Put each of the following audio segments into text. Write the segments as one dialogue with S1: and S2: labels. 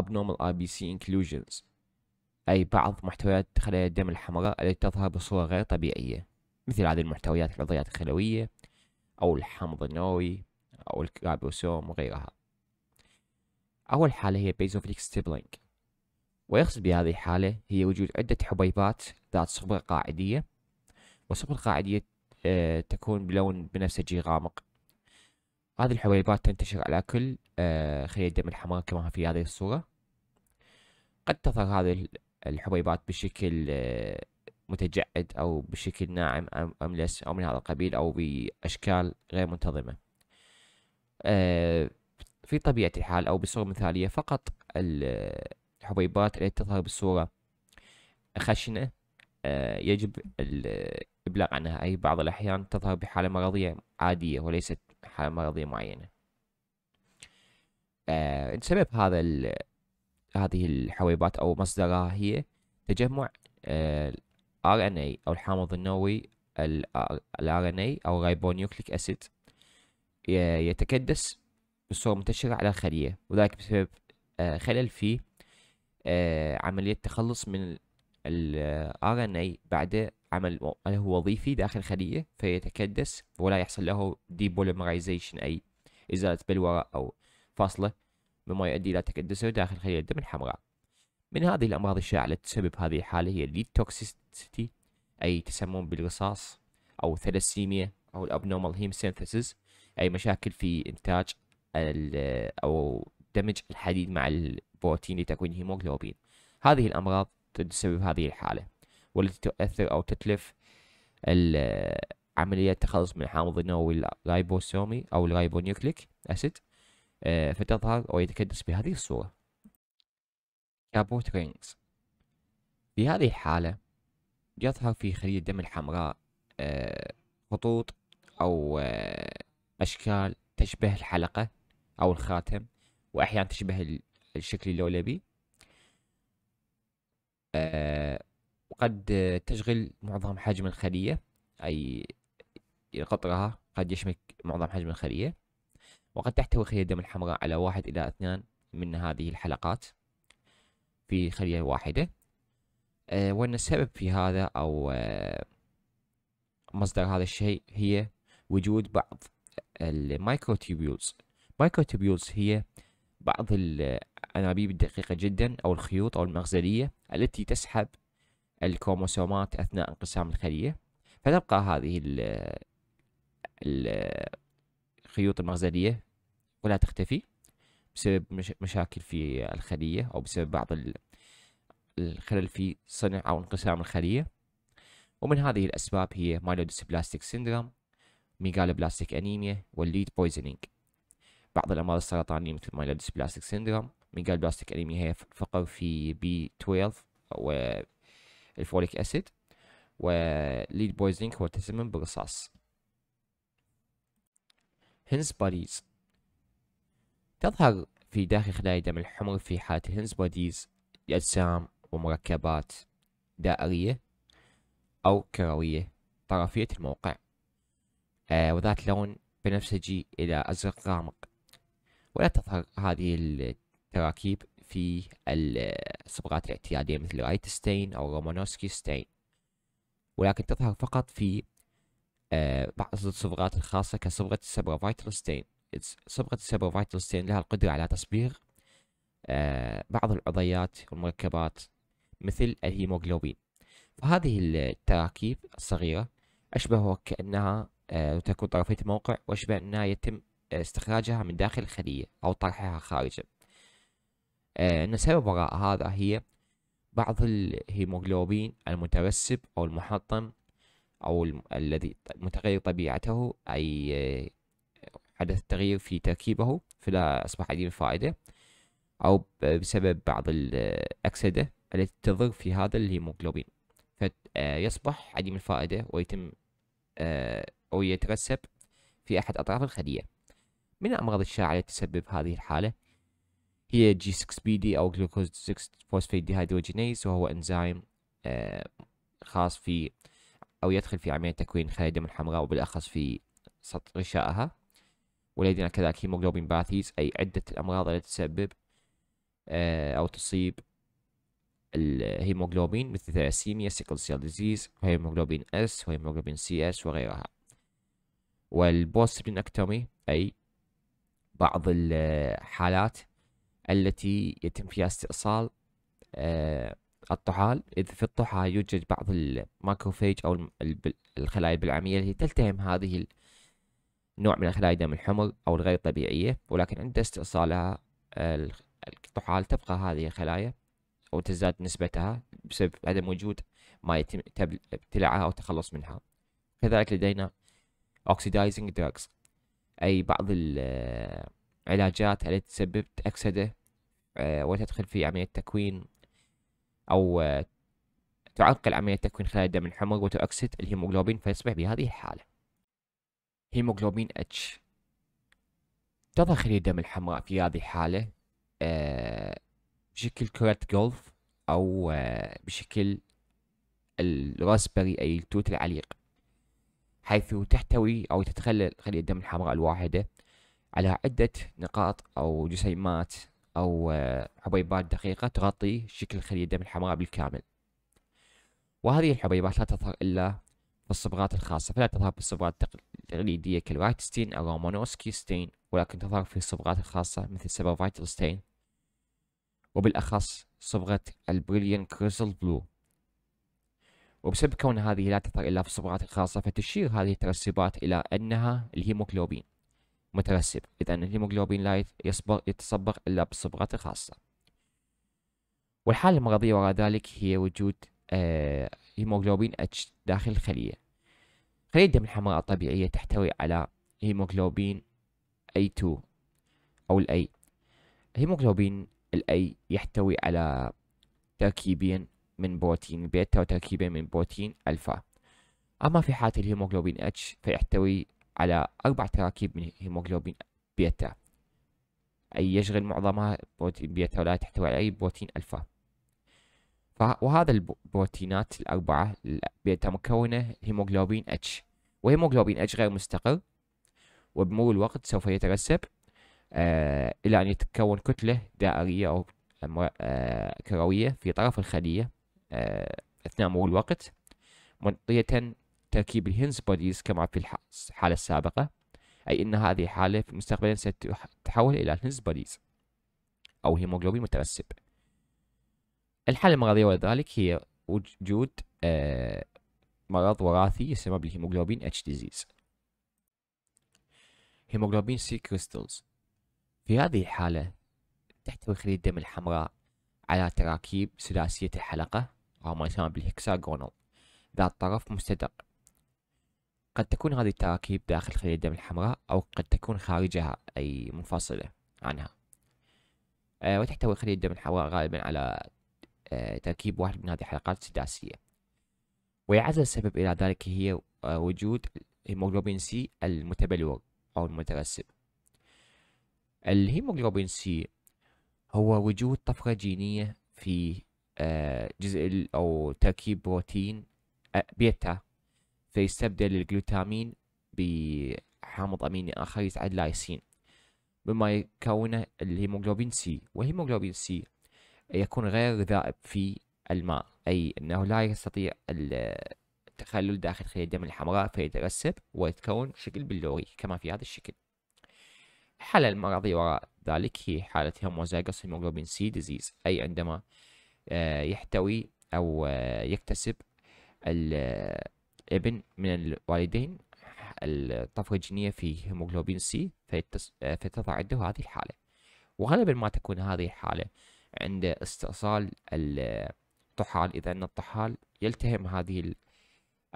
S1: abnormal RBC inclusions أي بعض محتويات خلايا الدم الحمراء التي تظهر بصورة غير طبيعية مثل هذه المحتويات العضيات الخلوية أو الحمض النووي أو الكرابوسوم وغيرها أول حالة هي basophilic stippling ويقصد بهذه الحالة هي وجود عدة حبيبات ذات صبغة قاعدية والصبغة القاعدية آه، تكون بلون بنفسجي غامق هذه الحبيبات تنتشر على كل آه، خلية الدم الحمراء كما في هذه الصورة قد تظهر هذه الحبيبات بشكل آه، متجعد أو بشكل ناعم أم أملس أو من هذا القبيل أو بأشكال غير منتظمة آه، في طبيعة الحال أو بصورة مثالية فقط الحبيبات التي تظهر بالصورة خشنة يجب الإبلاغ عنها أي بعض الأحيان تظهر بحالة مرضية عادية وليست حالة مرضية معينة آه، سبب هذا هذه الحويبات أو مصدرها هي تجمع ار ان اي او الحامض النووي الار ان اي او ريبونيوكليك اسيد يتكدس بصورة منتشرة على الخلية وذلك بسبب آه، خلل في آه، عملية تخلص من ال RNA بعد عمل له وظيفي داخل الخلية فيتكدس ولا يحصل له ديبوليمرايزيشن أي إزالة بلورة أو فاصلة مما يؤدي إلى تكدسه داخل خلية الدم الحمراء من هذه الأمراض الشائعة التي تسبب هذه الحالة هي الليتوكسيستي أي تسمم بالرصاص أو ثلاسيميا أو الأبنورمال هيم سينثيسيس أي مشاكل في إنتاج أو دمج الحديد مع البروتين لتكوين هيموغلوبين هذه الأمراض تسبب هذه الحالة والتي تؤثر أو تتلف عملية التخلص من الحامض النووي الرايبوسومي أو الرايبونيوكليك أسيد آه، فتظهر أو يتكدس بهذه الصورة كابوت رينجز في هذه الحالة يظهر في خلية الدم الحمراء آه، خطوط أو آه، أشكال تشبه الحلقة أو الخاتم وأحيانا تشبه الشكل اللولبي وقد تشغل معظم حجم الخلية أي قطرها قد يشمل معظم حجم الخلية وقد تحتوي خلية الدم الحمراء على واحد إلى اثنان من هذه الحلقات في خلية واحدة آه، وأن السبب في هذا أو آه، مصدر هذا الشيء هي وجود بعض المايكروتيبيولز مايكروتيبيولز هي بعض الأنابيب الدقيقة جدا أو الخيوط أو المغزلية التي تسحب الكروموسومات أثناء انقسام الخلية فتبقى هذه ال ال الخيوط المغزلية ولا تختفي بسبب مش مشاكل في الخلية أو بسبب بعض الخلل في صنع أو انقسام الخلية ومن هذه الأسباب هي مايلودسبلاستيك سيندروم ميغالوبلاستيك أنيميا والليد بويزنينج بعض الأمراض السرطانية مثل مايلودسبلاستيك سيندروم ميغالوبلاستيك أنيميا هي فقر في بي 12 والفوليك أسيد وليد بويزنينج هو تسمم بالرصاص بوديز تظهر في داخل خلايا الدم الحمر في حالة بوديز أجسام ومركبات دائرية أو كروية طرفية الموقع آه وذات لون بنفسجي إلى أزرق غامق ولا تظهر هذه التراكيب في الصبغات الاعتيادية مثل رايت ستين أو رومانوسكي ستين ولكن تظهر فقط في آه، بعض الصبغات الخاصة كصبغة السبرا فايتال ستين صبغة السبرا فايتال ستين لها القدرة على تصبيغ آه، بعض العضيات والمركبات مثل الهيموغلوبين فهذه التراكيب الصغيرة أشبه كأنها آه، تكون طرفية الموقع وأشبه أنها يتم استخراجها من داخل الخلية أو طرحها خارجا أن سبب وراء هذا هي بعض الهيموغلوبين المترسب أو المحطم أو الذي متغير طبيعته أي حدث تغيير في تركيبه فلا أصبح عديم الفائدة أو بسبب بعض الأكسدة التي تضر في هذا الهيموغلوبين فيصبح آه، عديم الفائدة ويتم آه، أو يترسب في أحد أطراف الخلية من الأمراض الشائعة التي تسبب هذه الحالة هي جي 6 بي دي أو جلوكوز 6 فوسفيت ديهيدروجينيز وهو إنزيم آه، خاص في أو يدخل في عملية تكوين خلايا الدم الحمراء وبالأخص في سطح غشائها ولدينا كذلك هيموغلوبين باثيز أي عدة الأمراض التي تسبب آه، أو تصيب الهيموغلوبين مثل ثلاسيميا سيكل سيل ديزيز وهيموغلوبين اس وهيموغلوبين سي اس وغيرها والبوست اكتومي أي بعض الحالات التي يتم فيها استئصال آه، الطحال إذ في الطحال يوجد بعض الماكروفيج أو الخلايا البلعمية التي تلتهم هذه النوع من الخلايا الدم الحمر أو الغير طبيعية ولكن عند استئصالها آه، الطحال تبقى هذه الخلايا أو تزداد نسبتها بسبب عدم وجود ما يتم ابتلاعها أو التخلص منها كذلك لدينا oxidizing drugs أي بعض العلاجات آه، التي تسبب أكسدة آه، وتدخل في عملية تكوين أو آه، تعرقل عملية تكوين خلايا الدم الحمر وتؤكسد الهيموغلوبين فيصبح بهذه الحالة هيموغلوبين اتش تظهر خلية الدم الحمراء في هذه الحالة آه، بشكل كرة جولف أو آه، بشكل الراسبري أي التوت العليق حيث تحتوي أو تتخلل خلية الدم الحمراء الواحدة على عدة نقاط أو جسيمات أو آه، حبيبات دقيقة تغطي شكل الخلية الدم الحمراء بالكامل وهذه الحبيبات لا تظهر إلا في الصبغات الخاصة فلا تظهر في الصبغات التقليدية كالرايتستين أو رومانوسكي ستين ولكن تظهر في الصبغات الخاصة مثل فايتل ستين وبالأخص صبغة البريليان كريسل بلو وبسبب كون هذه لا تظهر إلا في الصبغات الخاصة فتشير هذه الترسبات إلى أنها الهيموكلوبين مترسب إذا الهيموجلوبين لا يصبغ يتصبغ إلا بالصبغة الخاصة والحالة المرضية وراء ذلك هي وجود آه، هيموغلوبين هيموجلوبين داخل الخلية خلية الدم الحمراء الطبيعية تحتوي على هيموجلوبين A2 أو الأي هيموجلوبين الأي يحتوي على تركيبين من بروتين بيتا وتركيبين من بروتين ألفا أما في حالة الهيموجلوبين اتش فيحتوي على أربع تراكيب من هيموغلوبين بيتا أي يشغل معظمها بروتين بيتا ولا تحتوي على أي بروتين ألفا وهذا البروتينات الأربعة بيتا مكونة هيموغلوبين اتش وهيموغلوبين اتش غير مستقر وبمرور الوقت سوف يترسب آه إلى أن يتكون كتلة دائرية أو آه كروية في طرف الخلية آه أثناء مرور الوقت منطية تركيب الهنز بوديز كما في الحالة السابقة أي أن هذه الحالة في المستقبل ستتحول إلى الهنز بوديز أو هيموغلوبين مترسب الحالة المرضية ولذلك هي وجود آه، مرض وراثي يسمى بالهيموغلوبين اتش ديزيز هيموغلوبين سي كريستلز في هذه الحالة تحتوي خلية الدم الحمراء على تراكيب سداسية الحلقة أو ما يسمى بالهكساغونال ذات طرف مستدق قد تكون هذه التراكيب داخل خلية الدم الحمراء أو قد تكون خارجها أي منفصلة عنها أه وتحتوي خلية الدم الحمراء غالبا على أه تركيب واحد من هذه الحلقات السداسية ويعزز السبب إلى ذلك هي آه، وجود هيموغلوبين سي المتبلور أو المترسب الهيموغلوبين سي هو وجود طفرة جينية في آه، جزء أو تركيب بروتين آه، بيتا فيستبدل الجلوتامين بحامض أميني آخر يسعد لايسين مما يكونه الهيموغلوبين سي والهيموغلوبين سي يكون غير ذائب في الماء أي أنه لا يستطيع التخلل داخل خلية الدم الحمراء فيترسب ويتكون شكل بلوري كما في هذا الشكل الحالة المرضية وراء ذلك هي حالة هيموزايغوس هيموغلوبين سي ديزيز أي عندما آه، يحتوي أو آه، يكتسب ابن من الوالدين الطفرة الجينية في هيموغلوبين سي آه، فتظهر عنده هذه الحالة وغالبا ما تكون هذه الحالة عند استئصال الطحال إذا أن الطحال يلتهم هذه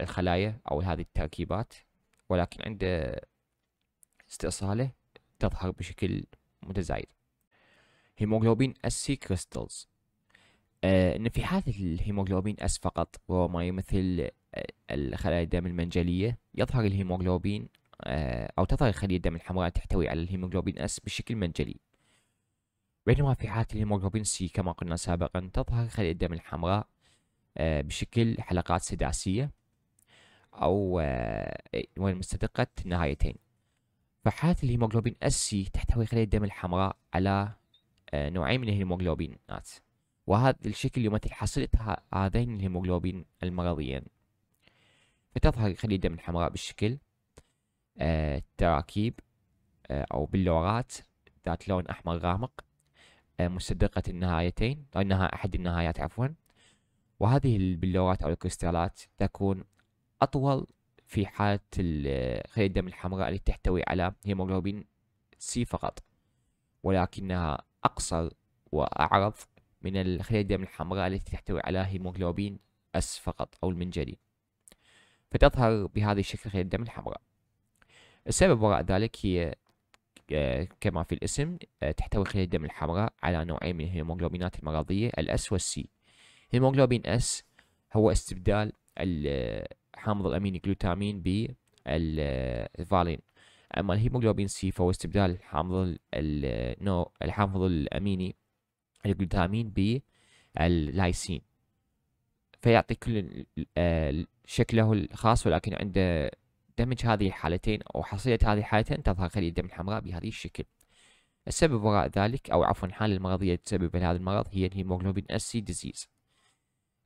S1: الخلايا أو هذه التركيبات ولكن عند استئصاله تظهر بشكل متزايد هيموغلوبين السي كريستالز انفحاث آه، الهيموغلوبين اس فقط وهو ما يمثل آه، الخلايا الدم المنجليه يظهر الهيموغلوبين آه، او تظهر خليه الدم الحمراء تحتوي على الهيموغلوبين اس بشكل منجلي بينما في حالة الهيموغلوبين سي كما قلنا سابقا تظهر خلية الدم الحمراء بشكل حلقات سداسية أو إيه، وين مستدقة نهايتين فحالة الهيموغلوبين اس سي تحتوي خلية الدم الحمراء على نوعين من الهيموغلوبينات وهذا الشكل يمثل حصيلة هذين الهيموغلوبين المرضيين فتظهر خلية دم حمراء بالشكل آه، التراكيب آه، أو بلورات ذات لون أحمر غامق آه، مستدقة النهايتين أو النها أحد النهايات عفوا وهذه البلورات أو الكريستالات تكون أطول في حالة خلية الدم الحمراء التي تحتوي على هيموغلوبين سي فقط ولكنها أقصر وأعرض من الخلايا الدم الحمراء التي تحتوي على هيموغلوبين أس فقط أو المنجلي فتظهر بهذا الشكل خلايا الدم الحمراء السبب وراء ذلك هي آه، كما في الاسم آه، تحتوي خلايا الدم الحمراء على نوعين من الهيموغلوبينات المرضية الأس والسي هيموغلوبين أس هو استبدال آه، الحامض الأميني جلوتامين بالفالين أما الهيموغلوبين سي فهو استبدال الحامض الحامض الأميني الجلوتامين باللايسين فيعطي كل آه، شكله الخاص ولكن عند دمج هذه الحالتين أو حصيلة هذه الحالتين تظهر خلية الدم الحمراء بهذه الشكل السبب وراء ذلك أو عفوا الحالة المرضية تسبب لهذا المرض هي الهيموغلوبين سي ديزيز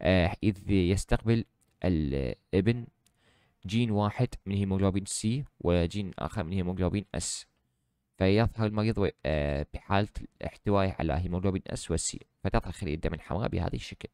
S1: آه، إذ يستقبل الابن جين واحد من هيموغلوبين سي وجين آخر من هيموغلوبين أس فيظهر المريض آه، بحالة احتوائه على هيموجلوبين أس والسي فتظهر خلية الدم الحمراء بهذا الشكل